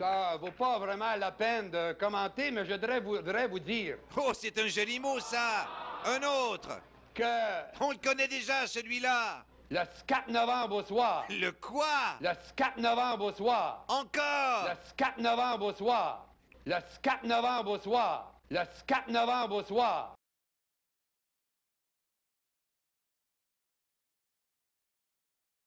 Ça vaut pas vraiment la peine de commenter, mais je voudrais vous, voudrais vous dire. Oh, c'est un joli mot, ça! Un autre! Que. On le connaît déjà, celui-là! Le 4 novembre au soir. Le quoi? Le 4 novembre au soir. Encore? Le 4 novembre au soir. Le 4 novembre au soir. Le 4 novembre au soir.